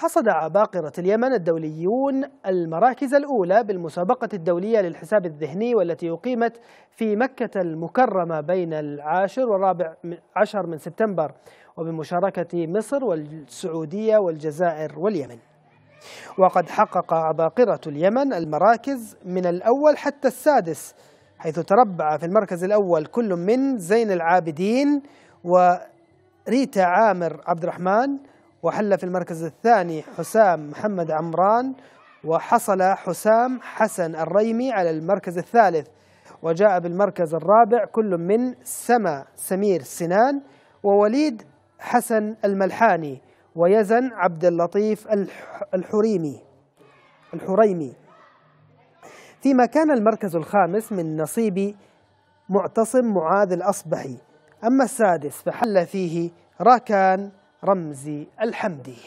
حصد عباقرة اليمن الدوليون المراكز الأولى بالمسابقة الدولية للحساب الذهني والتي أقيمت في مكة المكرمة بين العاشر والرابع عشر من سبتمبر وبمشاركة مصر والسعودية والجزائر واليمن وقد حقق عباقرة اليمن المراكز من الأول حتى السادس حيث تربع في المركز الأول كل من زين العابدين وريتا عامر عبد الرحمن وحل في المركز الثاني حسام محمد عمران وحصل حسام حسن الريمي على المركز الثالث وجاء بالمركز الرابع كل من سما سمير سنان ووليد حسن الملحاني ويزن عبد اللطيف الحريمي الحريمي فيما كان المركز الخامس من نصيب معتصم معاذ الأصبحي أما السادس فحل فيه راكان رمزي الحمدي